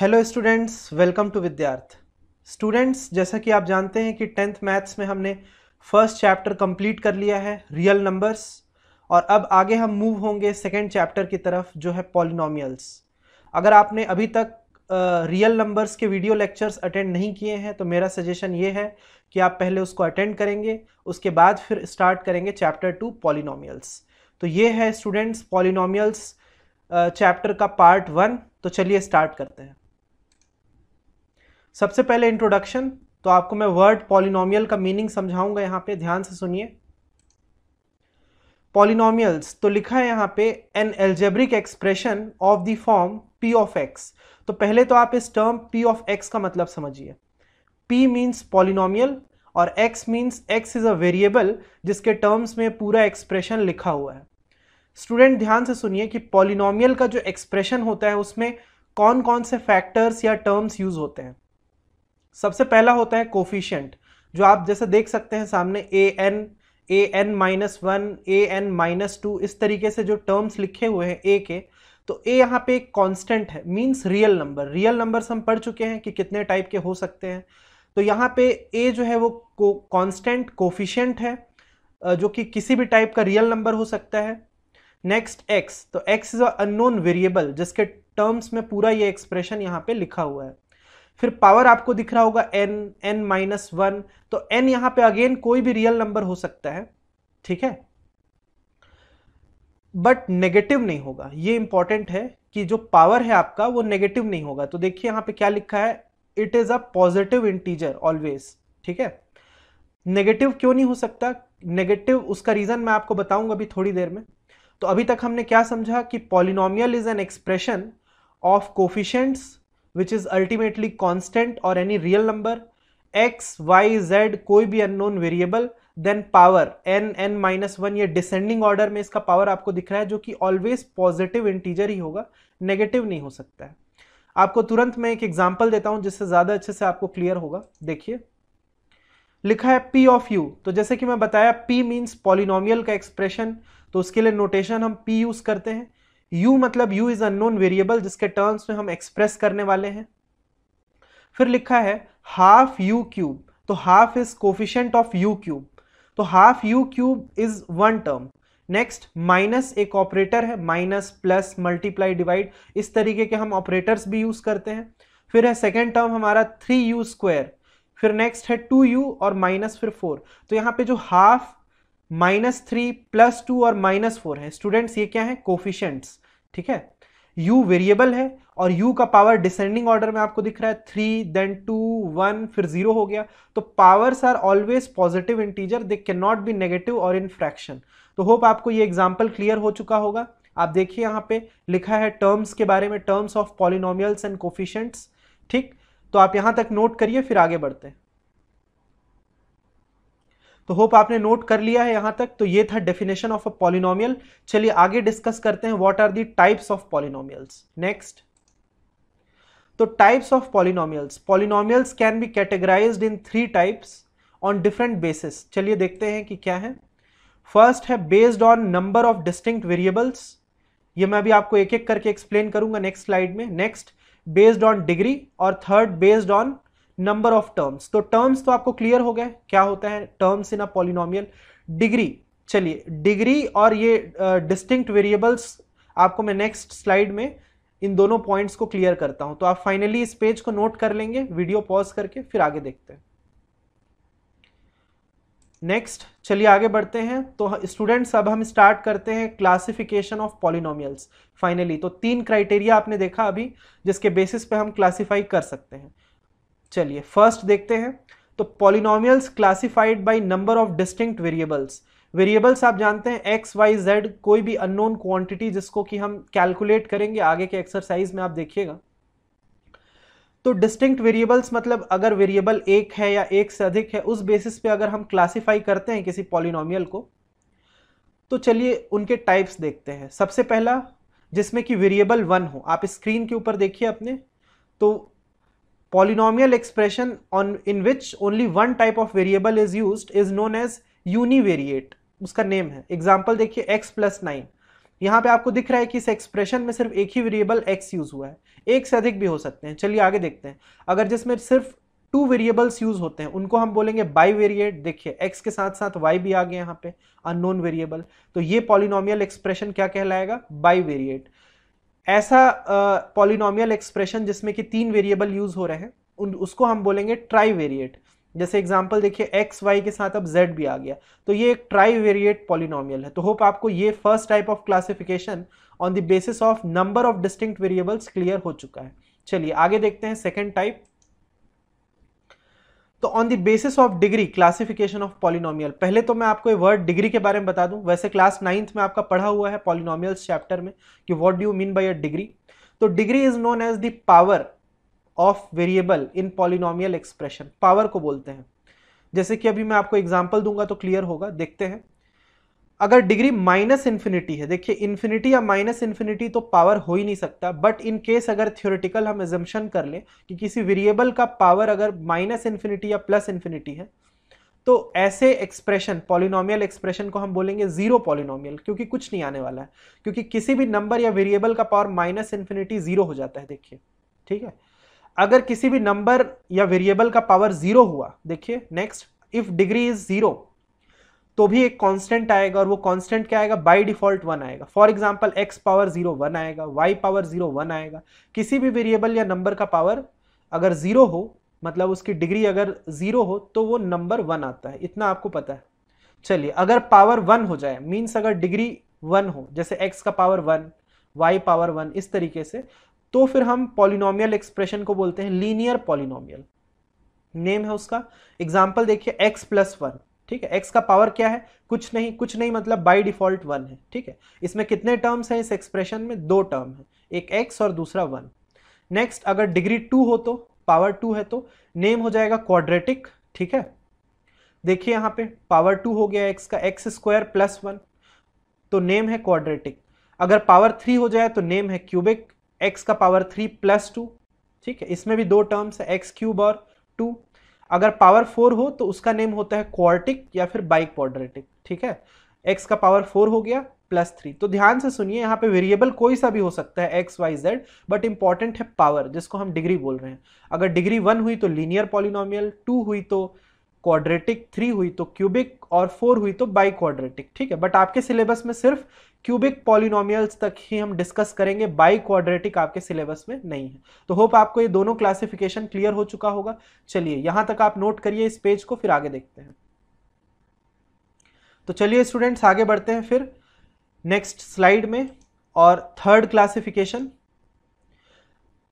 hello students welcome to विद्यार्थ students जैसा कि आप जानते हैं कि टेंथ मैथ्स में हमने फर्स्ट चैप्टर कंप्लीट कर लिया है रियल नंबर्स और अब आगे हम मूव होंगे सेकेंड चैप्टर की तरफ जो है पॉलिनोमियल्स अगर आपने अभी तक रियल uh, नंबर्स के वीडियो लेक्चर्स अटेंड नहीं किए हैं तो मेरा सजेशन ये है कि आप पहले उसको अटेंड करेंगे उसके बाद फिर स्टार्ट करेंगे चैप्टर टू पॉलिनोमियल्स तो ये है स्टूडेंट्स पॉलिनोमियल्स चैप्टर का पार्ट वन तो चलिए स्टार्ट करते हैं सबसे पहले इंट्रोडक्शन तो आपको मैं वर्ड पॉलिनोमियल का मीनिंग समझाऊंगा यहाँ पे ध्यान से सुनिए पॉलिनोमियल्स तो लिखा है यहाँ पे an algebraic expression of the form P of X तो पहले तो आप इस टर्म पी ऑफ एक्स का मतलब समझिए पी मीन्स पॉलिनोमियल और X means X is a variable जिसके टर्म्स में पूरा एक्सप्रेशन लिखा हुआ है स्टूडेंट ध्यान से सुनिए कि पॉलिनोमियल का जो एक्सप्रेशन होता है उसमें कौन कौन से फैक्टर्स या टर्म्स यूज होते हैं सबसे पहला होता है कोफिशियंट जो आप जैसे देख सकते हैं सामने A N A N minus one A N minus two इस तरीके से जो टर्म्स लिखे हुए हैं ए के तो ए यहाँ पे एक कॉन्स्टेंट है means real number real numbers हम पढ़ चुके हैं कि कितने टाइप के हो सकते हैं तो यहाँ पे ए जो है वो को कोफिशियंट है जो कि किसी भी टाइप का रियल नंबर हो सकता है नेक्स्ट एक्स तो X is a unknown variable जिसके टर्म्स में पूरा ये एक्सप्रेशन यहाँ पे लिखा हुआ है फिर पावर आपको दिख रहा होगा एन एन माइनस वन तो एन यहां पे अगेन कोई भी रियल नंबर हो सकता है ठीक है बट नेगेटिव नहीं होगा ये इंपॉर्टेंट है कि जो पावर है आपका वो नेगेटिव नहीं होगा तो देखिए यहां पे क्या लिखा है it is a positive integer always ठीक है नेगेटिव क्यों नहीं हो सकता नेगेटिव उसका रीजन मैं आपको बताऊंगा अभी थोड़ी देर में तो अभी तक हमने क्या समझा कि polynomial is an expression of coefficients which is ultimately constant और any real number X Y Z कोई भी unknown variable then power N N minus one ये डिसेंडिंग ऑर्डर में इसका पावर आपको दिख रहा है जो कि ऑलवेज पॉजिटिव इंटीजर ही होगा नेगेटिव नहीं हो सकता है आपको तुरंत मैं एक एग्जाम्पल देता हूं जिससे ज्यादा अच्छे से आपको क्लियर होगा देखिए लिखा है पी ऑफ यू तो जैसे कि मैं बताया पी मीन्स पॉलिनोमियल का एक्सप्रेशन तो उसके लिए नोटेशन हम पी यूज करते हैं u मतलब u इज अनोन वेरिएबल जिसके टर्म्स में हम एक्सप्रेस करने वाले हैं फिर लिखा है हाफ यू क्यूब तो half is coefficient of U cube तो half U cube is one term next minus एक ऑपरेटर है माइनस प्लस मल्टीप्लाई डिवाइड इस तरीके के हम ऑपरेटर्स भी यूज करते हैं फिर है सेकेंड टर्म हमारा थ्री यू स्क्वायर फिर नेक्स्ट है टू यू और माइनस फिर फोर तो यहाँ पे जो half minus three plus two और माइनस फोर है स्टूडेंट्स ये क्या है कोफिशियंट्स ठीक है u वेरिएबल है और u का पावर डिसेंडिंग ऑर्डर में आपको दिख रहा है थ्री देन टू वन फिर जीरो हो गया तो powers are always positive integer they can not be negative और इन फ्रैक्शन तो होप आपको ये एग्जाम्पल क्लियर हो चुका होगा आप देखिए यहाँ पे लिखा है टर्म्स के बारे में terms of polynomials and coefficients ठीक तो आप यहाँ तक नोट करिए फिर आगे बढ़ते हैं तो होप आपने नोट कर लिया है यहां तक तो ये था डेफिनेशन ऑफ अ पॉलिनोमियल चलिए आगे डिस्कस करते हैं what are the types of polynomials next तो types of polynomials polynomials can be categorise in three types on different basis चलिए देखते हैं कि क्या है फर्स्ट है based on number of distinct variables ये मैं अभी आपको एक एक करके एक्सप्लेन करूंगा नेक्स्ट स्लाइड में नेक्स्ट बेस्ड ऑन डिग्री और third based on number of terms तो टर्म्स तो आपको क्लियर हो गए क्या होता है terms in a polynomial degree चलिए डिग्री और ये डिस्टिंक्ट uh, वेरिएबल्स आपको मैं नेक्स्ट स्लाइड में इन दोनों पॉइंट्स को क्लियर करता हूं तो आप फाइनली इस पेज को नोट कर लेंगे वीडियो पॉज करके फिर आगे देखते हैं नेक्स्ट चलिए आगे बढ़ते हैं तो स्टूडेंट्स अब हम स्टार्ट करते हैं क्लासिफिकेशन ऑफ पॉलिनोमियल्स फाइनली तो तीन क्राइटेरिया आपने देखा अभी जिसके बेसिस पे हम क्लासिफाई कर सकते हैं चलिए फर्स्ट देखते हैं तो polynomials classified by number of distinct variables variables आप जानते हैं एक्स वाई जेड कोई भी अननोन क्वांटिटी जिसको कि हम कैलकुलेट करेंगे आगे के एक्सरसाइज में आप देखिएगा तो डिस्टिंक्ट वेरिएबल्स मतलब अगर वेरिएबल एक है या एक से अधिक है उस बेसिस पे अगर हम क्लासिफाई करते हैं किसी पॉलिनोमियल को तो चलिए उनके टाइप्स देखते हैं सबसे पहला जिसमें कि वेरिएबल वन हो आप स्क्रीन के ऊपर देखिए अपने तो polynomial expression on in which only one type of variable is used is known as univariate उसका नेम है एग्जाम्पल देखिए x प्लस नाइन यहाँ पे आपको दिख रहा है कि इस एक्सप्रेशन में सिर्फ एक ही वेरिएबल x यूज हुआ है एक से अधिक भी हो सकते हैं चलिए आगे देखते हैं अगर जिसमें सिर्फ टू वेरिएबल्स यूज होते हैं उनको हम बोलेंगे बाई वेरिएट देखिए एक्स के साथ साथ वाई भी आ गया यहाँ पे अननोन वेरिएबल तो ये पॉलिनोमियल एक्सप्रेशन क्या कहलाएगा बाई वेरिएट ऐसा पॉलिनोमियल एक्सप्रेशन जिसमें कि तीन वेरिएबल यूज हो रहे हैं उन उसको हम बोलेंगे ट्राई वेरिएट जैसे एग्जाम्पल देखिए एक्स वाई के साथ अब जेड भी आ गया तो ये एक ट्राई वेरिएट पॉलिनोमियल है तो होप आपको ये first type of classification on the basis of number of distinct variables clear हो चुका है चलिए आगे देखते हैं सेकेंड टाइप तो on the basis of degree classification of polynomial पहले तो मैं आपको वर्ड डिग्री के बारे में बता दूं वैसे क्लास नाइन्थ में आपका पढ़ा हुआ है पॉलिनोमियल्स चैप्टर में कि what do you mean by a degree तो degree is known as the power of variable in polynomial expression power को बोलते हैं जैसे कि अभी मैं आपको एग्जाम्पल दूंगा तो क्लियर होगा देखते हैं अगर डिग्री माइनस इन्फिनिटी है देखिए इन्फिनिटी या माइनस इन्फिनिटी तो पावर हो ही नहीं सकता बट इन केस अगर थ्योरेटिकल हम एजम्पन कर लें कि किसी वेरिएबल का पावर अगर माइनस इन्फिनिटी या प्लस इन्फिनिटी है तो ऐसे एक्सप्रेशन पॉलिनॉमियल एक्सप्रेशन को हम बोलेंगे जीरो पॉलिनोमियल क्योंकि कुछ नहीं आने वाला है क्योंकि किसी भी नंबर या वेरिएबल का पावर माइनस इन्फिनिटी जीरो हो जाता है देखिए ठीक है अगर किसी भी नंबर या वेरिएबल का पावर जीरो हुआ देखिए next if degree is zero तो भी एक कांस्टेंट आएगा और वो कांस्टेंट क्या आएगा बाय डिफॉल्ट वन आएगा for example x power zero one आएगा वाई पावर जीरो वन आएगा किसी भी वेरिएबल या नंबर का पावर अगर जीरो हो मतलब उसकी डिग्री अगर जीरो हो तो वो नंबर वन आता है इतना आपको पता है चलिए अगर पावर वन हो जाए मीन्स अगर डिग्री वन हो जैसे एक्स का power one y power one इस तरीके से तो फिर हम पॉलिनोमियल एक्सप्रेशन को बोलते हैं लीनियर पॉलिनोमियल नेम है उसका एग्जाम्पल देखिए एक्स प्लस वन ठीक है x का पावर क्या है कुछ नहीं कुछ नहीं मतलब बाई डिफॉल्ट वन है ठीक है इसमें कितने टर्म्स हैं इस एक्सप्रेशन में दो टर्म है एक x और दूसरा वन नेक्स्ट अगर डिग्री टू हो तो पावर टू है तो नेम हो जाएगा क्वाड्रेटिक ठीक है देखिए यहाँ पे पावर टू हो गया x का एक्स स्क्वायर प्लस वन तो नेम है क्वाड्रेटिक अगर पावर थ्री हो जाए तो नेम है क्यूबिक x का पावर थ्री प्लस टू ठीक है इसमें भी दो टर्म्स है एक्स क्यूब और टू अगर पावर फोर हो तो उसका नेम होता है क्वार्टिक या फिर बाइक क्वाड्रेटिक ठीक है एक्स का पावर फोर हो गया प्लस थ्री तो ध्यान से सुनिए यहाँ पे वेरिएबल कोई सा भी हो सकता है x Y z but important है पावर जिसको हम डिग्री बोल रहे हैं अगर डिग्री वन हुई तो लीनियर पॉलिनोमियल टू हुई तो क्वाड्रेटिक थ्री हुई तो क्यूबिक और फोर हुई तो बाई क्वाड्रेटिक ठीक है बट आपके सिलेबस में सिर्फ क्यूबिक पॉलिनोमियल्स तक ही हम डिस्कस करेंगे बाई क्वाड्रेटिक आपके सिलेबस में नहीं है तो होप आपको ये दोनों क्लासिफिकेशन क्लियर हो चुका होगा चलिए यहां तक आप नोट करिए इस पेज को फिर आगे देखते हैं तो चलिए स्टूडेंट्स आगे बढ़ते हैं फिर नेक्स्ट स्लाइड में और थर्ड क्लासिफिकेशन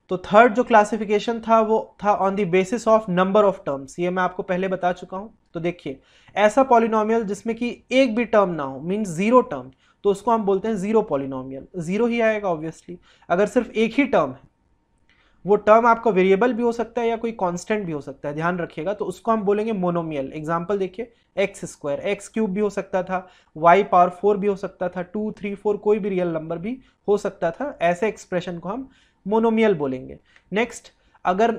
तो थर्ड जो क्लासिफिकेशन था वो था on the basis of number of terms ये मैं आपको पहले बता चुका हूँ तो देखिए ऐसा पॉलिनोमियल जिसमें कि एक भी टर्म ना हो मीन जीरो टर्म तो उसको हम बोलते हैं जीरो पॉलिनोमियल जीरो ही आएगा ऑब्वियसली अगर सिर्फ एक ही टर्म है वो टर्म आपका वेरिएबल भी हो सकता है या कोई कांस्टेंट भी हो सकता है ध्यान रखिएगा तो उसको हम बोलेंगे मोनोमियल एग्जांपल देखिए एक्स स्क्वायर एक्स क्यूब भी हो सकता था वाई पावर फोर भी हो सकता था टू थ्री फोर कोई भी रियल नंबर भी हो सकता था ऐसे एक्सप्रेशन को हम मोनोमियल बोलेंगे नेक्स्ट अगर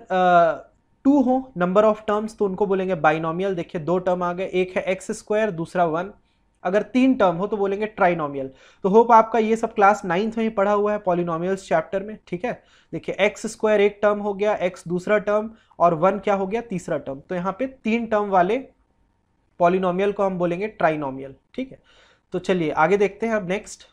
टू हो नंबर ऑफ टर्म्स तो उनको बोलेंगे बाइनोमियल देखिए दो टर्म आ गए एक है एक्स स्क्वायर दूसरा वन अगर तीन टर्म हो तो बोलेंगे ट्राइनोमियल तो होप आपका ये सब क्लास नाइन्थ में ही पढ़ा हुआ है पॉलिनोमियल्स चैप्टर में ठीक है देखिए एक्स स्क्वायर एक टर्म हो गया एक्स दूसरा टर्म और वन क्या हो गया तीसरा टर्म तो यहाँ पे तीन टर्म वाले पॉलिनोमियल को हम बोलेंगे ट्राइनोमियल ठीक है तो चलिए आगे देखते हैं अब नेक्स्ट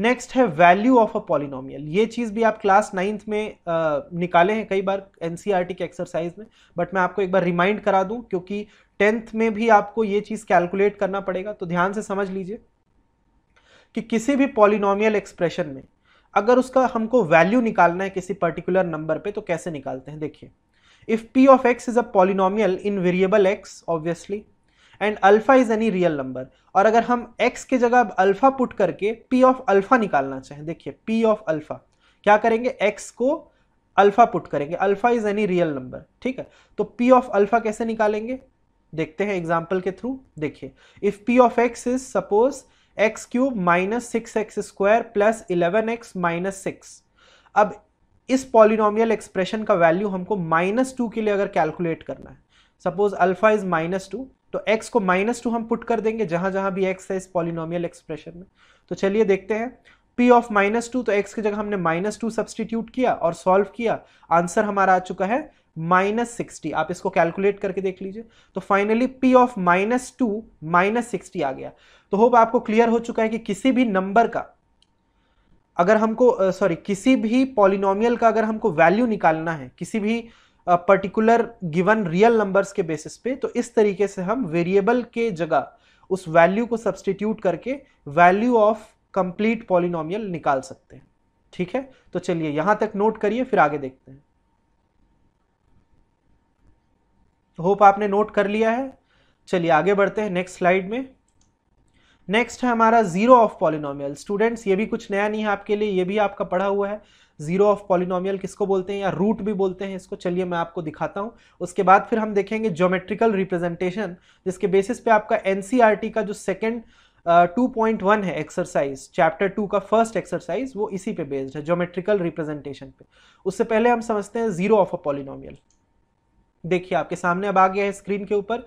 नेक्स्ट है वैल्यू ऑफ अ पॉलिनोमियल ये चीज़ भी आप क्लास नाइन्थ में आ, निकाले हैं कई बार एन e के एक्सरसाइज में बट मैं आपको एक बार रिमाइंड करा दूं क्योंकि टेंथ में भी आपको ये चीज़ कैलकुलेट करना पड़ेगा तो ध्यान से समझ लीजिए कि किसी भी पॉलिनोमियल एक्सप्रेशन में अगर उसका हमको वैल्यू निकालना है किसी पर्टिकुलर नंबर पर तो कैसे निकालते हैं देखिए if p of x is a polynomial in variable x obviously and alpha is any real number और अगर हम एक्स के जगह अल्फा पुट करके पी ऑफ अल्फा निकालना चाहें देखिए पी ऑफ अल्फा क्या करेंगे एक्स को अल्फा पुट करेंगे alpha is any real number ठीक है तो पी ऑफ अल्फा कैसे निकालेंगे देखते हैं एग्जाम्पल के थ्रू देखिए if p of x is suppose x cube minus six x square plus eleven x minus six अब इस पॉलिनोमियल एक्सप्रेशन का वैल्यू हमको माइनस टू के लिए अगर कैलकुलेट करना है suppose alpha is minus two तो x को माइनस टू हम पुट कर देंगे जहां जहां भी x है इस पॉलिनोमियल एक्सप्रेशन में तो चलिए देखते हैं p ऑफ माइनस टू तो x की जगह हमने माइनस टू सब्सटीट्यूट किया और सॉल्व किया आंसर हमारा आ चुका है माइनस सिक्सटी आप इसको कैलकुलेट करके देख लीजिए तो finally p of minus two minus sixty आ गया तो होप आपको क्लियर हो चुका है कि किसी भी नंबर का अगर हमको सॉरी uh, किसी भी पॉलिनोमियल का अगर हमको वैल्यू निकालना है किसी भी uh, particular given real numbers के बेसिस पे तो इस तरीके से हम वेरिएबल के जगह उस वैल्यू को सब्सटीट्यूट करके वैल्यू ऑफ कंप्लीट पॉलिनोमियल निकाल सकते हैं ठीक है तो चलिए यहां तक नोट करिए फिर आगे देखते हैं होप आपने नोट कर लिया है चलिए आगे बढ़ते हैं नेक्स्ट स्लाइड में नेक्स्ट है हमारा जीरो ऑफ पॉलिनोमियल स्टूडेंट्स ये भी कुछ नया नहीं है आपके लिए ये भी आपका पढ़ा हुआ है जीरो ऑफ पॉलिनोमियल किसको बोलते हैं या रूट भी बोलते हैं इसको चलिए मैं आपको दिखाता हूँ उसके बाद फिर हम देखेंगे ज्योमेट्रिकल रिप्रेजेंटेशन जिसके बेसिस पे आपका एन e का जो सेकेंड टू पॉइंट वन है एक्सरसाइज चैप्टर टू का फर्स्ट एक्सरसाइज वो इसी पे बेस्ड है ज्योमेट्रिकल रिप्रेजेंटेशन पे उससे पहले हम समझते हैं जीरो ऑफ अ पॉलिनोमियल देखिए आपके सामने अब आ गया है स्क्रीन के ऊपर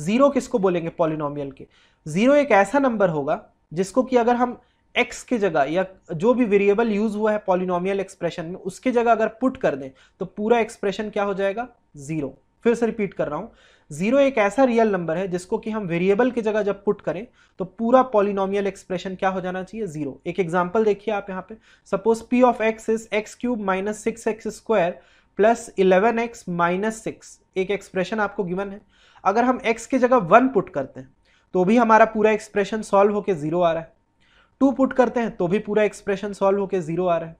जीरो किसको बोलेंगे पॉलिनोमियल के जीरो एक ऐसा नंबर होगा जिसको कि अगर हम एक्स की जगह या जो भी वेरिएबल यूज हुआ है पॉलिनोमियल एक्सप्रेशन में उसके जगह अगर पुट कर दें तो पूरा एक्सप्रेशन क्या हो जाएगा जीरो फिर से रिपीट कर रहा हूं जीरो एक ऐसा रियल नंबर है जिसको कि हम वेरिएबल की जगह जब पुट करें तो पूरा पॉलिनोमियल एक्सप्रेशन क्या हो जाना चाहिए जीरो एक एग्जाम्पल देखिए आप यहाँ पे suppose p of x is x cube minus six x square plus eleven x minus six एक एक्सप्रेशन आपको गिवन है अगर हम एक्स की जगह वन पुट करते हैं तो भी हमारा पूरा एक्सप्रेशन सॉल्व होकर जीरो आ रहा है टू पुट करते हैं तो भी पूरा एक्सप्रेशन सॉल्व होकर जीरो आ रहा है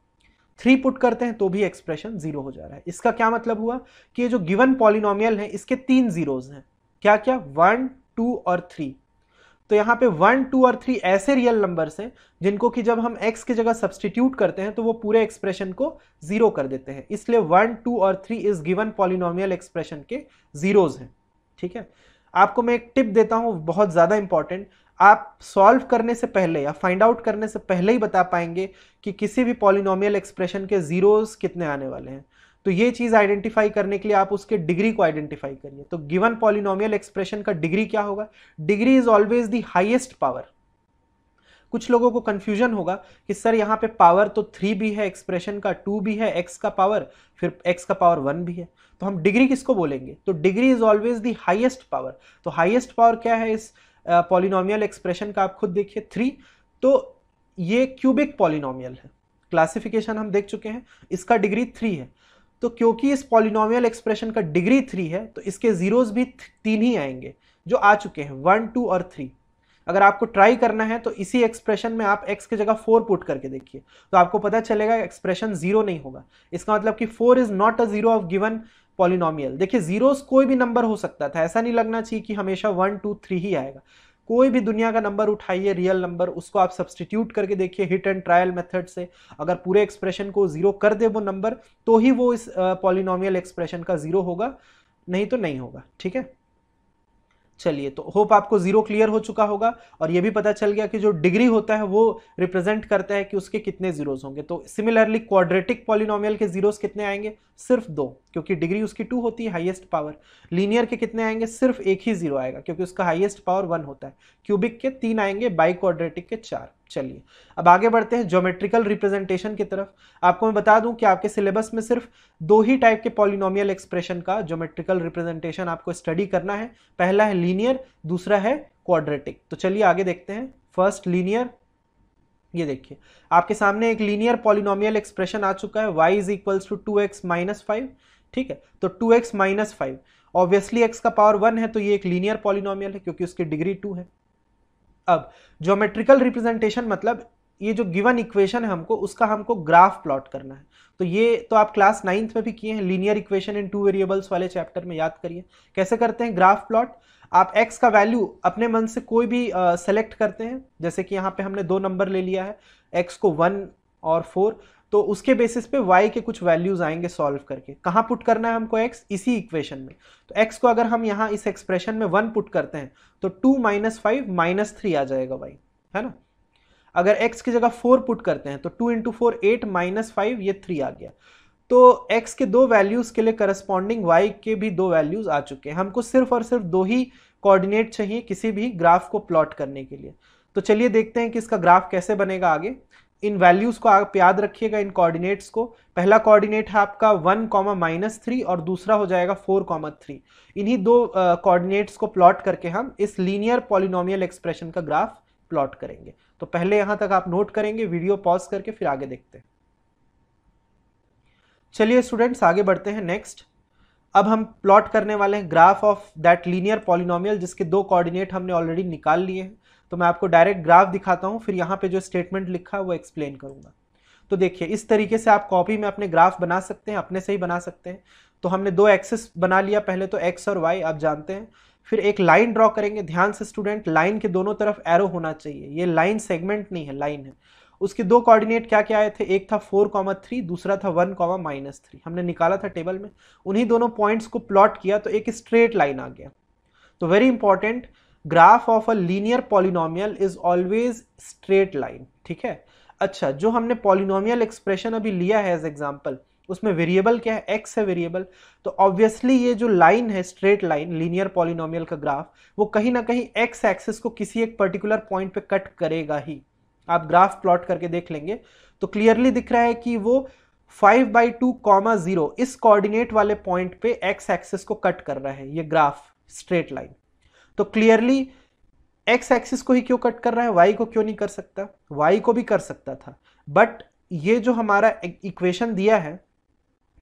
थ्री पुट करते हैं तो भी एक्सप्रेशन जीरो हो जा रहा है इसका क्या मतलब हुआ कि ये जो गिवन पॉलिनोमियल है इसके तीन जीरोज हैं क्या क्या वन टू और थ्री तो यहाँ पे वन टू और थ्री ऐसे रियल नंबर्स हैं जिनको कि जब हम एक्स की जगह सब्सटीट्यूट करते हैं तो वो पूरे एक्सप्रेशन को जीरो कर देते हैं इसलिए वन टू और three is given polynomial expression के जीरोज हैं ठीक है आपको मैं एक टिप देता हूँ बहुत ज़्यादा इंपॉर्टेंट आप सॉल्व करने से पहले या फाइंड आउट करने से पहले ही बता पाएंगे कि किसी भी पॉलिनोमियल एक्सप्रेशन के जीरोस कितने आने वाले हैं तो ये चीज़ आइडेंटिफाई करने के लिए आप उसके डिग्री को आइडेंटिफाई करिए तो गिवन पॉलिनोमियल एक्सप्रेशन का डिग्री क्या होगा degree is always the highest power कुछ लोगों को कन्फ्यूजन होगा कि सर यहाँ पे पावर तो थ्री भी है एक्सप्रेशन का टू भी है एक्स का पावर फिर एक्स का पावर वन भी है तो हम डिग्री किसको बोलेंगे तो degree is always the highest power तो हाइएस्ट पावर क्या है इस पॉलिनोमियल एक्सप्रेशन का आप खुद देखिए थ्री तो ये क्यूबिक पॉलिनोमियल है क्लासिफिकेशन हम देख चुके हैं इसका डिग्री थ्री है तो क्योंकि इस पॉलिनोमियल एक्सप्रेशन का डिग्री थ्री है तो इसके जीरोज भी तीन ही आएंगे जो आ चुके हैं वन टू और थ्री अगर आपको ट्राई करना है तो इसी एक्सप्रेशन में आप x की जगह फोर पुट करके देखिए तो आपको पता चलेगा एक्सप्रेशन जीरो नहीं होगा इसका मतलब कि four is not a zero of given polynomial देखिए जीरोस कोई भी नंबर हो सकता था ऐसा नहीं लगना चाहिए कि हमेशा वन टू थ्री ही आएगा कोई भी दुनिया का नंबर उठाइए रियल नंबर उसको आप सब्सटीट्यूट करके देखिए हिट एंड ट्रायल मेथड से अगर पूरे एक्सप्रेशन को जीरो कर दे वो नंबर तो ही वो इस पॉलिनोमियल एक्सप्रेशन का जीरो होगा नहीं तो नहीं होगा ठीक है चलिए तो होप आपको जीरो क्लियर हो चुका होगा और यह भी पता चल गया कि जो डिग्री होता है वो रिप्रेजेंट करता है कि उसके कितने जीरोस होंगे तो सिमिलरली क्वाड्रेटिक पॉलिनोमियल के जीरोस कितने आएंगे सिर्फ दो क्योंकि डिग्री उसकी टू होती है हाईएस्ट पावर लीनियर के कितने आएंगे सिर्फ एक ही जीरो आएगा क्योंकि उसका हाइएस्ट पावर वन होता है क्यूबिक के तीन आएंगे बाई के चार चलिए अब आगे बढ़ते हैं ज्योमेट्रिकल रिप्रेजेंटेशन की तरफ आपको मैं बता दूं कि आपके सिलेबस में सिर्फ दो ही टाइप के पॉलिनोमियल एक्सप्रेशन का ज्योमेट्रिकल रिप्रेजेंटेशन आपको स्टडी करना है पहला है लीनियर दूसरा है क्वाड्रेटिक तो चलिए आगे देखते हैं फर्स्ट लीनियर ये देखिए आपके सामने एक लीनियर पॉलिनोमियल एक्सप्रेशन आ चुका है y is equals to two x minus five ठीक है तो two x minus five obviously x का पावर वन है तो ये एक लीनियर पॉलिनोमियल है क्योंकि उसकी डिग्री टू है अब ज्योमेट्रिकल रिप्रेजेंटेशन मतलब ये जो गिवन इक्वेशन है हमको उसका हमको ग्राफ प्लॉट करना है तो ये तो आप क्लास नाइन्थ में भी किए हैं linear equation in two variables वाले चैप्टर में याद करिए कैसे करते हैं ग्राफ प्लॉट आप x का वैल्यू अपने मन से कोई भी सेलेक्ट करते हैं जैसे कि यहाँ पे हमने दो नंबर ले लिया है x को वन और फोर तो उसके बेसिस पे y के कुछ वैल्यूज आएंगे सॉल्व करके कहाँ पुट करना है हमको x इसी इक्वेशन में तो x को अगर हम यहाँ इस एक्सप्रेशन में वन पुट करते हैं तो two minus five minus three आ जाएगा y है ना अगर x की जगह फोर पुट करते हैं तो two into four eight minus five ये थ्री आ गया तो x के दो वैल्यूज़ के लिए करस्पॉन्डिंग y के भी दो वैल्यूज़ आ चुके हैं हमको सिर्फ और सिर्फ दो ही कोऑर्डिनेट चाहिए किसी भी ग्राफ को प्लॉट करने के लिए तो चलिए देखते हैं कि इसका ग्राफ कैसे बनेगा आगे इन वैल्यूज को आप याद रखिएगा इन कोऑर्डिनेट्स को पहला कोऑर्डिनेट है आपका वन कॉमा माइनस थ्री और दूसरा हो जाएगा फोर कॉमा थ्री इन्हीं दो कोऑर्डिनेट्स uh, को प्लॉट करके हम इस लीनियर पॉलिनोमियल एक्सप्रेशन का ग्राफ प्लॉट करेंगे तो पहले यहां तक आप नोट करेंगे वीडियो पॉज करके फिर आगे देखते हैं चलिए स्टूडेंट्स आगे बढ़ते हैं नेक्स्ट अब हम प्लॉट करने वाले हैं graph of that linear polynomial जिसके दो कोऑर्डिनेट हमने ऑलरेडी निकाल लिए हैं तो मैं आपको डायरेक्ट ग्राफ दिखाता हूँ फिर यहाँ पे जो स्टेटमेंट लिखा है वो एक्सप्लेन करूँगा तो देखिए इस तरीके से आप कॉपी में अपने ग्राफ बना सकते हैं अपने से ही बना सकते हैं तो हमने दो एक्सेस बना लिया पहले तो एक्स और वाई आप जानते हैं फिर एक लाइन ड्रॉ करेंगे ध्यान से स्टूडेंट लाइन के दोनों तरफ एरो होना चाहिए ये लाइन सेगमेंट नहीं है लाइन है उसके दो कोऑर्डिनेट क्या क्या आए थे एक था फोर कॉमा थ्री दूसरा था वन कॉमा माइनस थ्री हमने निकाला था टेबल में उन्हीं दोनों पॉइंट्स को प्लॉट किया तो एक स्ट्रेट लाइन आ गया तो very important graph of a linear polynomial is always straight line ठीक है अच्छा जो हमने पॉलिनोमियल एक्सप्रेशन अभी लिया है एज एग्जाम्पल उसमें वेरिएबल क्या है एक्स है वेरिएबल तो ऑब्वियसली ये जो लाइन है स्ट्रेट लाइन लीनियर पॉलिनोमियल का ग्राफ वो कहीं ना कहीं एक्स एक्सिस को किसी एक पर्टिकुलर पॉइंट पे कट करेगा ही आप ग्राफ प्लॉट करके देख लेंगे तो क्लियरली दिख रहा है कि वो five by two comma zero इस कोऑर्डिनेट वाले पॉइंट पे एक्स एक्सिस को कट कर रहा है ये ग्राफ स्ट्रेट लाइन तो क्लियरली एक्स एक्सिस को ही क्यों कट कर रहा है वाई को क्यों नहीं कर सकता वाई को भी कर सकता था बट ये जो हमारा इक्वेशन e- दिया है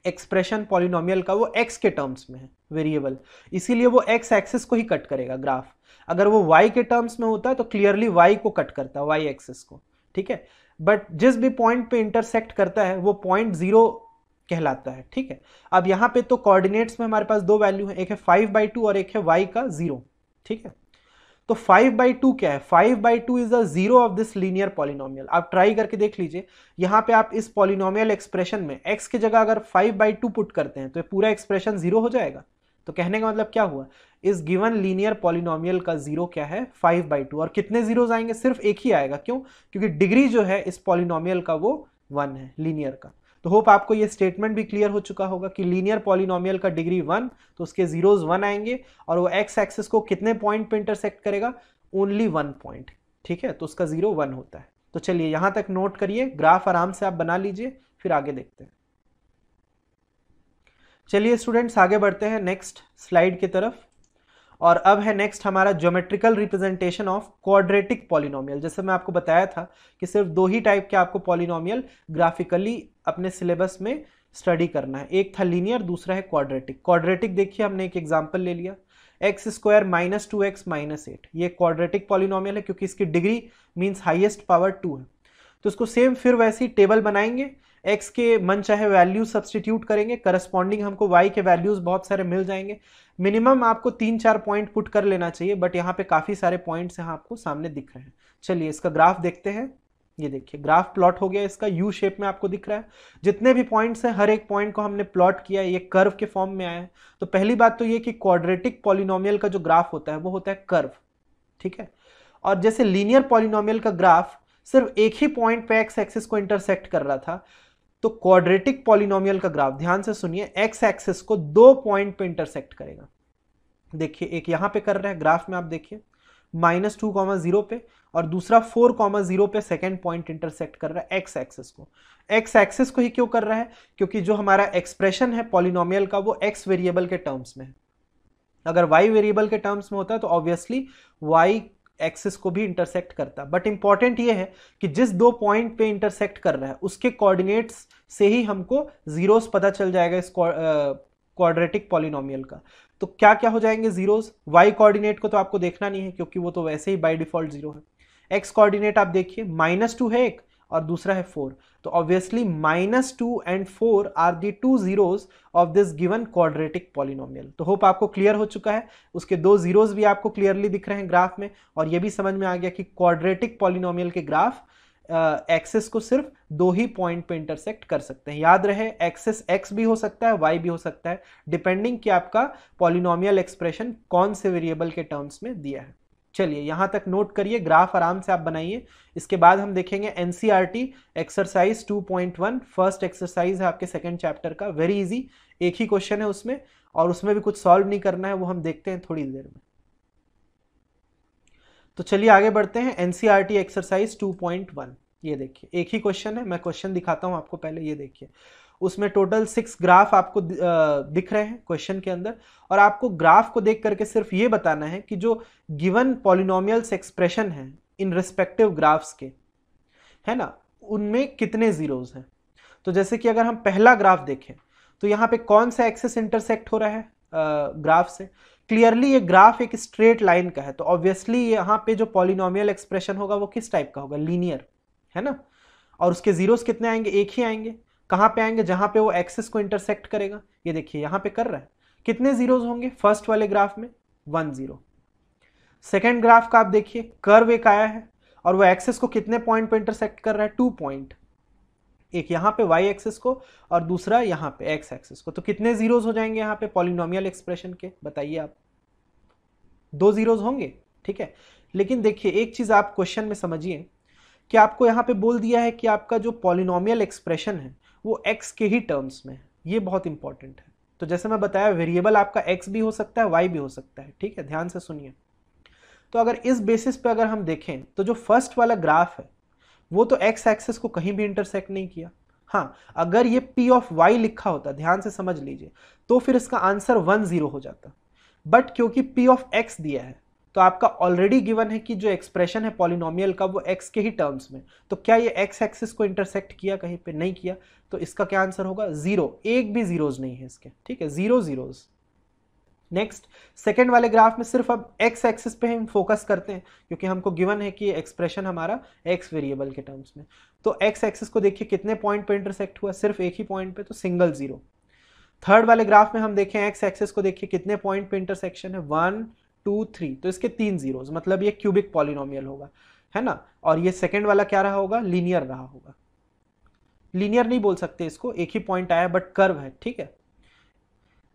एक्सप्रेशन पॉलिनोमियल का वो एक्स के टर्म्स में है वेरिएबल इसीलिए वो एक्स एक्सिस को ही कट करेगा ग्राफ अगर वो वाई के टर्म्स में होता है तो क्लियरली वाई को कट करता है वाई एक्सिस को ठीक है बट जिस भी पॉइंट पे इंटरसेक्ट करता है वो पॉइंट जीरो कहलाता है ठीक है अब यहाँ पे तो कोऑर्डिनेट्स में हमारे पास दो वैल्यू है एक है फाइव बाई टू और एक है वाई का जीरो ठीक है तो फाइव बाई टू क्या है five by two is a zero of this linear polynomial आप ट्राई करके देख लीजिए यहां पे आप इस पॉलिनोमियल एक्सप्रेशन में x की जगह अगर फाइव बाई टू पुट करते हैं तो पूरा एक्सप्रेशन जीरो हो जाएगा तो कहने का मतलब क्या हुआ इस गिवन लीनियर पॉलिनोमियल का जीरो क्या है फाइव बाई टू और कितने जीरो आएंगे सिर्फ एक ही आएगा क्यों क्योंकि डिग्री जो है इस पॉलिनोमियल का वो वन है लीनियर का तो होप आपको ये स्टेटमेंट भी क्लियर हो चुका होगा कि लीनियर पॉलिनोमियल का डिग्री वन तो उसके जीरोज वन आएंगे और वो एक्स एक्सेस को कितने पॉइंट पे इंटरसेक्ट करेगा ओनली वन पॉइंट ठीक है तो उसका जीरो वन होता है तो चलिए यहां तक नोट करिए ग्राफ आराम से आप बना लीजिए फिर आगे देखते हैं चलिए स्टूडेंट्स आगे बढ़ते हैं नेक्स्ट स्लाइड की तरफ और अब है नेक्स्ट हमारा geometrical representation of quadratic polynomial जैसे मैं आपको बताया था कि सिर्फ दो ही टाइप के आपको पॉलिनोमियल ग्राफिकली अपने सिलेबस में स्टडी करना है एक था लीनियर दूसरा है क्वाड्रेटिक क्वाड्रेटिक देखिए हमने एक एग्जाम्पल ले लिया x square minus two x minus eight ये क्वाड्रेटिक पॉलिनोमियल है क्योंकि इसकी degree means highest power two है तो इसको सेम फिर वैसे ही टेबल बनाएंगे एक्स के मन चाहे वैल्यू सब्सटीट्यूट करेंगे करस्पॉन्डिंग हमको वाई के वैल्यूज बहुत सारे मिल जाएंगे मिनिमम आपको तीन चार पॉइंट पुट कर लेना चाहिए बट यहाँ पे काफ़ी सारे पॉइंट्स यहाँ आपको सामने दिख रहे हैं चलिए इसका ग्राफ देखते हैं ये देखिए ग्राफ प्लॉट हो गया इसका यू शेप में आपको दिख रहा है जितने भी पॉइंट्स हैं हर एक पॉइंट को हमने प्लॉट किया ये कर्व के फॉर्म में आया है तो पहली बात तो ये कि क्वाड्रेटिक पॉलिनोमियल का जो ग्राफ होता है वो होता है कर्व ठीक है और जैसे लीनियर पॉलिनोमियल का ग्राफ सिर्फ एक ही पॉइंट पे एक्स एक्सिस को इंटरसेक्ट कर रहा था तो क्वाड्रेटिक पॉलिनोमियल का ग्राफ ध्यान से सुनिए एक्स एक्सिस को दो पॉइंट पे इंटरसेक्ट करेगा देखिए एक यहां पे कर रहा है ग्राफ में आप देखिए माइनस टू कॉमा जीरो पे और दूसरा फोर कॉमा जीरो पे सेकेंड पॉइंट इंटरसेक्ट कर रहा है एक्स एक्सेस को एक्स एक्सेस को ही क्यों कर रहा है क्योंकि जो हमारा एक्सप्रेशन है पॉलिनोमियल का वो एक्स वेरिएबल के टर्म्स में है अगर वाई वेरिएबल के टर्म्स में होता है तो ऑब्वियसली वाई एक्सिस को भी इंटरसेक्ट करता बट इंपॉर्टेंट ये है कि जिस दो पॉइंट पे इंटरसेक्ट कर रहा है उसके कोऑर्डिनेट्स से ही हमको जीरोस पता चल जाएगा इस क्वाड्रेटिक पॉलिनोमियल का तो क्या क्या हो जाएंगे जीरोज वाई कोऑर्डिनेट को तो आपको देखना नहीं है क्योंकि वो तो वैसे ही बाय डिफॉल्ट जीरो है एक्स कोऑर्डिनेट आप देखिए माइनस टू है एक और दूसरा है फोर तो obviously minus two and four are the two zeros of this given quadratic polynomial तो होप आपको क्लियर हो चुका है उसके दो जीरोज भी आपको क्लियरली दिख रहे हैं ग्राफ में और ये भी समझ में आ गया कि क्वाड्रेटिक पॉलिनोमियल के ग्राफ एक्सेस को सिर्फ दो ही पॉइंट पे इंटरसेक्ट कर सकते हैं याद रहे एक्सेस एक्स भी हो सकता है वाई भी हो सकता है डिपेंडिंग कि आपका पॉलिनोमियल एक्सप्रेशन कौन से वेरिएबल के टर्म्स में दिया है चलिए यहाँ तक नोट करिए ग्राफ आराम से आप बनाइए इसके बाद हम देखेंगे एन एक्सरसाइज 2.1 फर्स्ट एक्सरसाइज है आपके सेकेंड चैप्टर का वेरी इजी एक ही क्वेश्चन है उसमें और उसमें भी कुछ सॉल्व नहीं करना है वो हम देखते हैं थोड़ी देर में तो चलिए आगे बढ़ते हैं एन एक्सरसाइज 2.1 ये देखिए एक ही क्वेश्चन है मैं क्वेश्चन दिखाता हूँ आपको पहले ये देखिए उसमें टोटल सिक्स ग्राफ आपको दिख रहे हैं क्वेश्चन के अंदर और आपको ग्राफ को देख करके सिर्फ ये बताना है कि जो गिवन पॉलिनोमियल्स एक्सप्रेशन है इन रिस्पेक्टिव ग्राफ्स के है ना उनमें कितने जीरोज हैं तो जैसे कि अगर हम पहला ग्राफ देखें तो यहाँ पे कौन सा एक्सेस इंटरसेक्ट हो रहा है ग्राफ से क्लियरली ये ग्राफ एक स्ट्रेट लाइन का है तो ऑब्वियसली यहाँ पे जो पॉलिनोमियल एक्सप्रेशन होगा वो किस टाइप का होगा लीनियर है ना और उसके जीरोस कितने आएंगे एक ही आएंगे कहाँ पे आएंगे जहाँ पे वो एक्सेस को इंटरसेक्ट करेगा ये देखिए यहाँ पे कर रहा है कितने जीरोस होंगे फर्स्ट वाले ग्राफ में वन जीरो सेकेंड ग्राफ का आप देखिए कर्व एक आया है और वो एक्सेस को कितने पॉइंट पे इंटरसेक्ट कर रहा है टू पॉइंट एक यहाँ पे वाई एक्सेस को और दूसरा यहाँ पे एक्स एक्सेस को तो कितने जीरोज हो जाएंगे यहाँ पे पॉलिनोमियल एक्सप्रेशन के बताइए आप दो जीरोज होंगे ठीक है लेकिन देखिए एक चीज़ आप क्वेश्चन में समझिए कि आपको यहाँ पे बोल दिया है कि आपका जो पॉलिनोमियल एक्सप्रेशन है वो एक्स के ही टर्म्स में है ये बहुत इंपॉर्टेंट है तो जैसे मैं बताया वेरिएबल आपका एक्स भी हो सकता है वाई भी हो सकता है ठीक है ध्यान से सुनिए तो अगर इस बेसिस पे अगर हम देखें तो जो फर्स्ट वाला ग्राफ है वो तो एक्स एक्सेस को कहीं भी इंटरसेक्ट नहीं किया हाँ अगर ये पी ऑफ वाई लिखा होता ध्यान से समझ लीजिए तो फिर इसका आंसर वन जीरो हो जाता बट क्योंकि पी ऑफ एक्स दिया है तो आपका ऑलरेडी गिवन है कि जो एक्सप्रेशन है पॉलिनोमियल का वो एक्स के ही टर्म्स में तो क्या ये एक्स एक्सिस को इंटरसेक्ट किया कहीं पे नहीं किया तो इसका क्या आंसर होगा जीरो एक भी जीरोज नहीं है इसके ठीक है जीरो जीरोज नेक्स्ट सेकेंड वाले ग्राफ में सिर्फ अब एक्स एक्सिस पे हम फोकस करते हैं क्योंकि हमको गिवन है कि एक्सप्रेशन हमारा एक्स वेरिएबल के टर्म्स में तो एक्स एक्सिस को देखिए कितने पॉइंट पे इंटरसेक्ट हुआ सिर्फ एक ही पॉइंट पे तो सिंगल जीरो थर्ड वाले ग्राफ में हम देखें एक्स एक्सिस को देखिए कितने पॉइंट पे इंटरसेक्शन है वन टू थ्री तो इसके तीन जीरोज मतलब ये क्यूबिक पॉलिनोमियल होगा है ना और ये सेकेंड वाला क्या रहा होगा लीनियर रहा होगा लीनियर नहीं बोल सकते इसको एक ही पॉइंट आया बट कर्व है ठीक है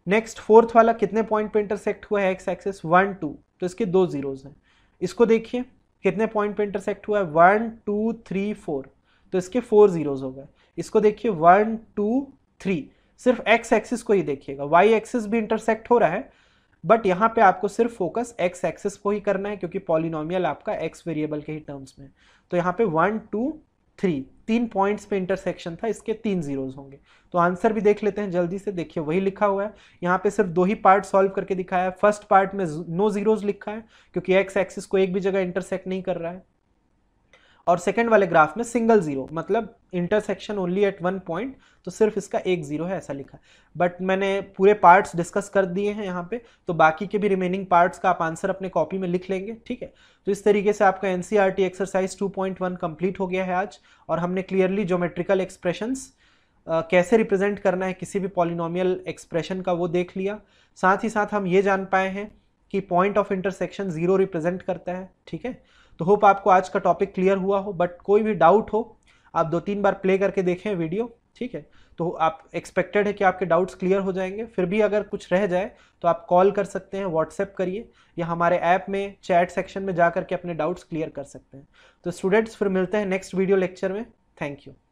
नेक्स्ट फोर्थ वाला कितने पॉइंट पे इंटरसेक्ट हुआ है एक्स एक्सेस वन टू तो इसके दो जीरोज हैं इसको देखिए कितने पॉइंट पे इंटरसेक्ट हुआ है वन टू थ्री फोर तो इसके फोर जीरोज हो गए इसको देखिए वन टू थ्री सिर्फ एक्स एक्सिस को ही देखिएगा वाई एक्सिस भी इंटरसेक्ट हो रहा है बट यहाँ पे आपको सिर्फ फोकस एक्स एक्सेस को ही करना है क्योंकि पॉलिनोमियल आपका एक्स वेरिएबल के ही टर्म्स में तो यहाँ पे वन टू थ्री तीन पॉइंट्स पे इंटरसेक्शन था इसके तीन जीरोज होंगे तो आंसर भी देख लेते हैं जल्दी से देखिए वही लिखा हुआ है यहाँ पे सिर्फ दो ही पार्ट सॉल्व करके दिखाया है फर्स्ट पार्ट में नो जीरोज लिखा है क्योंकि एक्स एक्सिस को एक भी जगह इंटरसेक्ट नहीं कर रहा है और सेकेंड वाले ग्राफ में सिंगल जीरो मतलब intersection only at one point तो सिर्फ इसका एक जीरो है ऐसा लिखा बट मैंने पूरे पार्ट्स डिस्कस कर दिए हैं यहाँ पे तो बाकी के भी रिमेनिंग पार्ट्स का आप आंसर अपने कॉपी में लिख लेंगे ठीक है तो इस तरीके से आपका एन एक्सरसाइज टू कंप्लीट हो गया है आज और हमने क्लियरली जोमेट्रिकल एक्सप्रेशन Uh, कैसे रिप्रेजेंट करना है किसी भी पॉलिनॉमियल एक्सप्रेशन का वो देख लिया साथ ही साथ हम ये जान पाए हैं कि point of intersection zero represent करता है ठीक है तो होप आपको आज का टॉपिक क्लियर हुआ हो बट कोई भी डाउट हो आप दो तीन बार प्ले करके देखें वीडियो ठीक है तो आप एक्सपेक्टेड है कि आपके डाउट्स क्लियर हो जाएंगे फिर भी अगर कुछ रह जाए तो आप कॉल कर सकते हैं व्हाट्सएप करिए या हमारे ऐप में चैट सेक्शन में जा करके अपने डाउट्स क्लियर कर सकते हैं तो स्टूडेंट्स फिर मिलते हैं नेक्स्ट वीडियो लेक्चर में थैंक यू